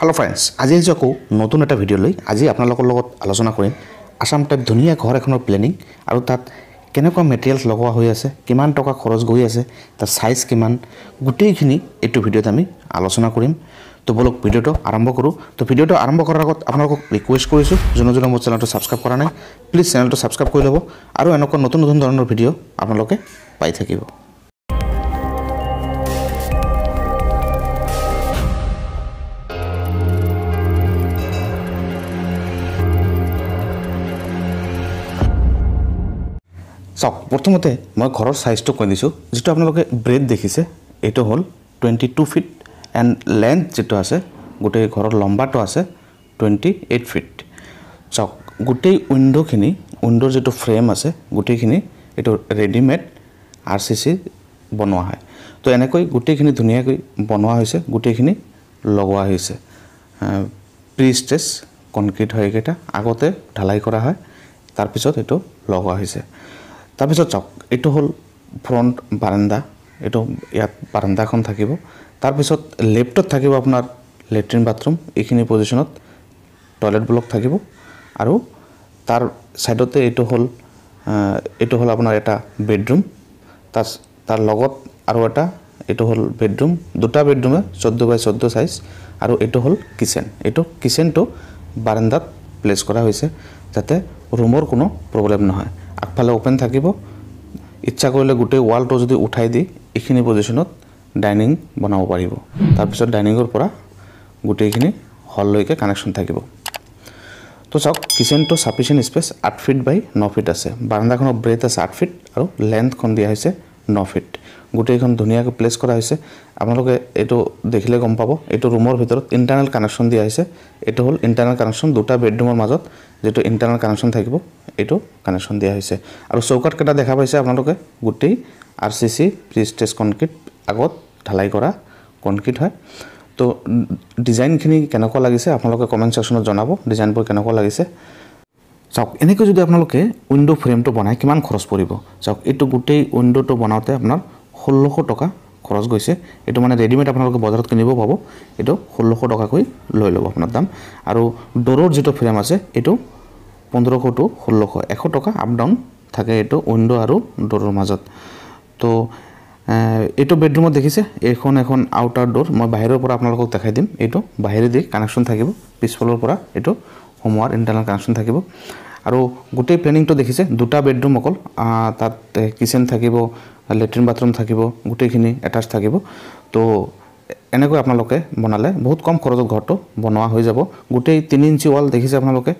hello' friends আজি আহিছোঁ আকৌ নতুন এটা ভিডিঅ'লৈ আজি আপোনালোকৰ লগত আলোচনা কৰিম আছাম টাইপ ধুনীয়া ঘৰ এখনৰ প্লেনিং আৰু তাত কেনেকুৱা মেটেৰিয়েলছ লগোৱা হৈ আছে কিমান টকা খৰচ গৈ আছে তাৰ চাইজ কিমান গোটেইখিনি এইটো ভিডিঅ'ত আমি আলোচনা কৰিম তো বলক ভিডিঅ'টো আৰম্ভ কৰোঁ তো ভিডিঅ'টো আৰম্ভ কৰাৰ আগত আপোনালোকক ৰিকুৱেষ্ট কৰিছোঁ যোনজনে মোৰ চেনেলটো ছাবস্ক্ৰাইব কৰা নাই প্লিজ চেনেলটো ছাবস্ক্ৰাইব কৰি ল'ব আৰু এনেকুৱা নতুন নতুন ধৰণৰ ভিডিঅ' আপোনালোকে পাই থাকিব চাওক প্ৰথমতে মই ঘৰৰ চাইজটো কৈ দিছোঁ যিটো আপোনালোকে ব্ৰেড দেখিছে এইটো হ'ল twenty two feet and length যিটো আছে গোটেই ঘৰৰ লম্বাটো আছে টুৱেণ্টি এইট ফিট চাওক গোটেই উইণ্ড'খিনি উইণ্ড'ৰ যিটো ফ্ৰেম আছে গোটেইখিনি এইটো ৰেডিমেড আৰ চি চি বনোৱা হয় তো এনেকৈ গোটেইখিনি ধুনীয়াকৈ বনোৱা হৈছে গোটেইখিনি লগোৱা হৈছে প্ৰি ষ্টেজ কনক্ৰিট হয় এইকেইটা আগতে ঢালাই কৰা হয় তাৰপিছত এইটো লগোৱা হৈছে তাৰপিছত চাওক এইটো হ'ল ফ্ৰণ্ট বাৰাণ্ডা এইটো ইয়াত বাৰাণ্ডাখন থাকিব তাৰপিছত লেফ্টত থাকিব আপোনাৰ লেট্ৰিন বাথৰুম এইখিনি পজিশ্যনত টয়লেট ব্লক থাকিব আৰু তাৰ ছাইডতে এইটো হ'ল এইটো হ'ল আপোনাৰ এটা বেডৰুম তাৰ তাৰ লগত আৰু এটা এইটো হ'ল বেডৰুম দুটা বেডৰুমে চৈধ্য বাই চৈধ্য চাইজ আৰু এইটো হ'ল কিচেন এইটো কিচেনটো বাৰাণ্ডাত প্লেচ কৰা হৈছে যাতে ৰুমৰ কোনো প্ৰব্লেম নহয় আগফালে ওপেন থাকিব ইচ্ছা কৰিলে গোটেই ৱালটো যদি উঠাই দি এইখিনি পজিশ্যনত ডাইনিং বনাব পাৰিব তাৰপিছত ডাইনিঙৰ পৰা গোটেইখিনি হললৈকে কানেকশ্যন থাকিব তো চাওক কিচেনটো চাফিচিয়েণ্ট স্পেচ আঠ ফিট বাই ন ফিট আছে বাৰাণ্ডাখনৰ ব্ৰেথ আছে আঠ ফিট আৰু লেন্থখন দিয়া হৈছে ন ফিট গোটেইখন ধুনীয়াকৈ প্লেচ কৰা হৈছে আপোনালোকে এইটো দেখিলে গম পাব এইটো ৰুমৰ ভিতৰত ইণ্টাৰনেল কানেকশ্যন দিয়া হৈছে এইটো হ'ল ইণ্টাৰনেল কানেকশ্যন দুটা বেডৰুমৰ মাজত যিটো ইণ্টাৰনেল কানেকশ্যন থাকিব এইটো কানেকশ্যন দিয়া হৈছে আৰু চৌকাটকেইটা দেখা পাইছে আপোনালোকে গোটেই R C C prestige concrete আগত ঢালাই কৰা কনক্ৰিট হয় তো ডিজাইনখিনি কেনেকুৱা লাগিছে আপোনালোকে কমেণ্ট ছেকশ্যনত জনাব ডিজাইনবোৰ কেনেকুৱা লাগিছে চাওক এনেকৈ যদি আপোনালোকে উইণ্ড' ফ্ৰেমটো বনাই কিমান খৰচ পৰিব চাওক এইটো গোটেই উইণ্ড'টো বনাওঁতে আপোনাৰ ষোল্লশ টকা খৰচ গৈছে এইটো মানে ৰেডিমেড আপোনালোকে বজাৰত কিনিব পাব এইটো ষোল্লশ টকাকৈ লৈ ল'ব আপোনাৰ দাম আৰু ডোৰৰ যিটো ফ্ৰেম আছে এইটো পোন্ধৰশ টু ষোল্লশ এশ টকা আপ ডাউন থাকে এইটো উইণ্ড' আৰু ডোৰৰ মাজত তো এইটো বেডৰুমত দেখিছে এইখন এখন আউটাৰ ড'ৰ মই বাহিৰৰ পৰা আপোনালোকক দেখাই দিম এইটো বাহিৰেদি কানেকশ্যন থাকিব পিছফালৰ পৰা এইটো সোমোৱাৰ ইণ্টাৰনেল কানেকশ্যন থাকিব আৰু গোটেই প্লেনিংটো দেখিছে দুটা বেডৰুম অকল তাত কিচেন থাকিব লেট্ৰিন বাথৰুম থাকিব গোটেইখিনি এটাচ থাকিব তো এনেকৈ আপোনালোকে বনালে বহুত কম খৰচত ঘৰটো বনোৱা হৈ যাব গোটেই তিনি ইঞ্চি ৱাল দেখিছে আপোনালোকে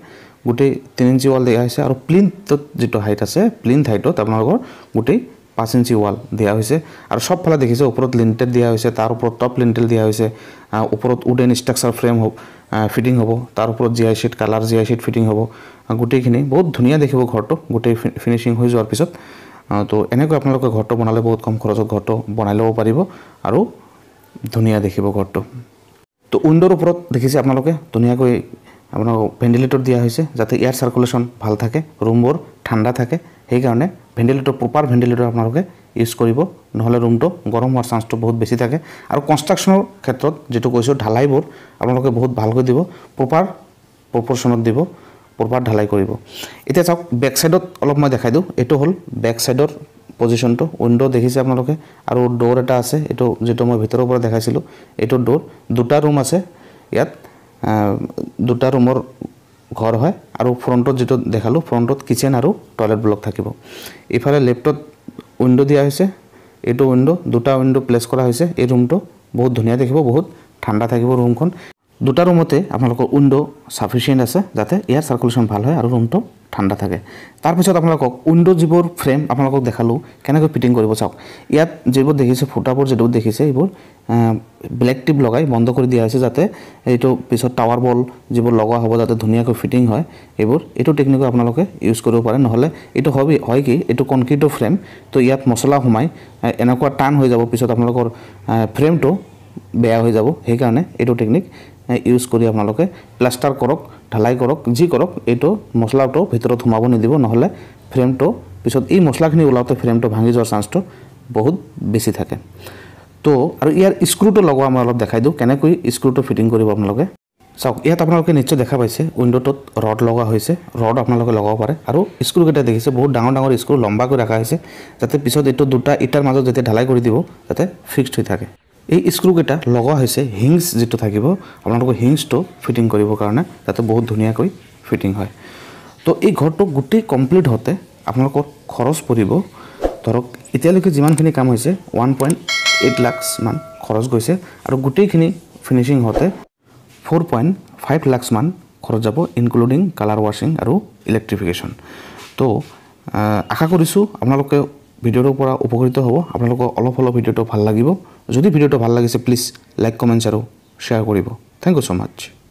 গোটেই তিনি ইঞ্চি ৱাল দিয়া হৈছে আৰু প্লিন্থত যিটো হাইট আছে প্লিন্থ হাইটত আপোনালোকৰ গোটেই পাঁচ ইঞ্চি ৱাল দিয়া হৈছে আৰু সবফালে দেখিছে ওপৰত লিণ্টেড দিয়া হৈছে তাৰ ওপৰত টপ লিণ্টেল দিয়া হৈছে ওপৰত উডেন ষ্ট্ৰাকচাৰ ফ্ৰেম হওক ফিটিং হ'ব তাৰ ওপৰত G I sheet colour G I sheet fitting হ'ব গোটেইখিনি বহুত ধুনীয়া দেখিব ঘৰটো গোটেই ফিনিচিং হৈ যোৱাৰ পিছত তো এনেকৈ আপোনালোকে ঘৰটো বনালে বহুত কম খৰচত ঘৰটো বনাই ল'ব পাৰিব আৰু ধুনীয়া দেখিব ঘৰটো তো উইণ্ডৰ ওপৰত দেখিছে আপোনালোকে ধুনীয়াকৈ আপোনাক ভেণ্টিলেটৰ দিয়া হৈছে যাতে এয়াৰ চাৰ্কুলেশ্যন ভাল থাকে ৰুমবোৰ ঠাণ্ডা থাকে সেইকাৰণে ভেণ্টিলেটৰ প্ৰপাৰ ভেণ্টিলেটৰ আপোনালোকে ইউজ কৰিব নহ'লে ৰুমটো গৰম হোৱাৰ চান্সটো বহুত বেছি থাকে আৰু কনষ্ট্ৰাকশ্যনৰ ক্ষেত্ৰত যিটো কৈছোঁ ঢালাইবোৰ আপোনালোকে বহুত ভালকৈ দিব প্ৰপাৰ প্ৰপৰশ্যনত দিব প্ৰপাৰ ঢালাই কৰিব এতিয়া চাওক বেক ছাইডত অলপ মই দেখাই দিওঁ এইটো হ'ল বেক ছাইডৰ পজিশ্যনটো উইণ্ড' দেখিছে আপোনালোকে আৰু ড'ৰ এটা আছে এইটো যিটো মই ভিতৰৰ পৰা দেখাইছিলোঁ এইটো ড'ৰ দুটা ৰুম আছে ইয়াত দুটা ৰুমৰ ঘৰ হয় আৰু ফ্ৰণ্টত যিটো দেখালোঁ ফ্ৰণ্টত কিচেন আৰু টয়লেট ব্লক থাকিব ইফালে লেফ্টত উইণ্ড' দিয়া হৈছে এইটো উইণ্ড' দুটা উইণ্ড' প্লেচ কৰা হৈছে এই ৰুমটো বহুত ধুনীয়া দেখিব বহুত ঠাণ্ডা থাকিব ৰুমখন দুটা ৰুমতে আপোনালোকৰ উইণ্ড' চাফিচিয়েণ্ট আছে যাতে এয়াৰ চাৰ্কুলেশ্যন ভাল হয় আৰু ৰুমটো ঠাণ্ডা থাকে তাৰপিছত আপোনালোকক উইণ্ড' যিবোৰ ফ্ৰেম আপোনালোকক দেখালোঁ কেনেকৈ ফিটিং কৰিব চাওক ইয়াত যিবোৰ দেখিছে ফুটাবোৰ যিটো দেখিছে এইবোৰ ব্লেক টিপ লগাই বন্ধ কৰি দিয়া হৈছে যাতে এইটো পিছত টাৱাৰ বল যিবোৰ লগোৱা হ'ব যাতে ধুনীয়াকৈ ফিটিং হয় এইবোৰ এইটো টেকনিকো আপোনালোকে ইউজ কৰিব পাৰে নহ'লে এইটো হবি হয় কি এইটো কনক্ৰিটৰ ফ্ৰেম তো ইয়াত মছলা সোমাই এনেকুৱা টান হৈ যাব পিছত আপোনালোকৰ ফ্ৰেমটো বেয়া হৈ যাব সেইকাৰণে এইটো টেকনিক ইউজ কৰি আপোনালোকে প্লাষ্টাৰ কৰক ঢালাই কৰক যি কৰক এইটো মছলাটো ভিতৰত সোমাব নিদিব নহ'লে ফ্ৰেমটো পিছত এই মছলাখিনি ওলাওঁতে ফ্ৰেমটো ভাঙি যোৱাৰ চান্সটো বহুত বেছি থাকে তো আৰু ইয়াৰ স্ক্ৰুটো লগোৱা মই অলপ দেখাই দিওঁ কেনেকৈ স্ক্ৰুটো ফিটিং কৰিব আপোনালোকে চাওক ইয়াত আপোনালোকে নিশ্চয় দেখা পাইছে উইণ্ড'টোত ৰড লগোৱা হৈছে ৰড আপোনালোকে লগাব পাৰে আৰু স্ক্ৰুকেইটা দেখিছে বহুত ডাঙৰ ডাঙৰ স্ক্ৰু লম্বাকৈ ৰখা হৈছে যাতে পিছত এইটো দুটা ইটাৰ মাজত যেতিয়া ঢালাই কৰি দিব যাতে ফিক্সড হৈ থাকে এই স্ক্ৰুকেইটা লগোৱা হৈছে হিংছ যিটো থাকিব আপোনালোকৰ হিংছটো ফিটিং কৰিবৰ কাৰণে তাতে বহুত ধুনীয়াকৈ ফিটিং হয় তো এই ঘৰটো গোটেই কমপ্লিট হওঁতে আপোনালোকৰ খৰচ পৰিব ধৰক এতিয়ালৈকে যিমানখিনি কাম হৈছে ওৱান পইণ্ট এইট লাক্সমান খৰচ গৈছে আৰু গোটেইখিনি ফিনিচিং হওঁতে ফ'ৰ পইণ্ট ফাইভ লাক্সমান খৰচ যাব ইনক্লুডিং কালাৰ ৱাশ্বিং আৰু ইলেক্ট্ৰিফিকেশ্যন তো আশা কৰিছোঁ আপোনালোকে ভিডিঅ'টোৰ পৰা উপকৃত হ'ব আপোনালোকৰ অলপ অলপ ভিডিঅ'টো ভাল লাগিব যদি ভিডিঅ'টো ভাল লাগিছে প্লিজ লাইক কমেণ্টছ আৰু শ্বেয়াৰ কৰিব থেংক ইউ ছ' মাছ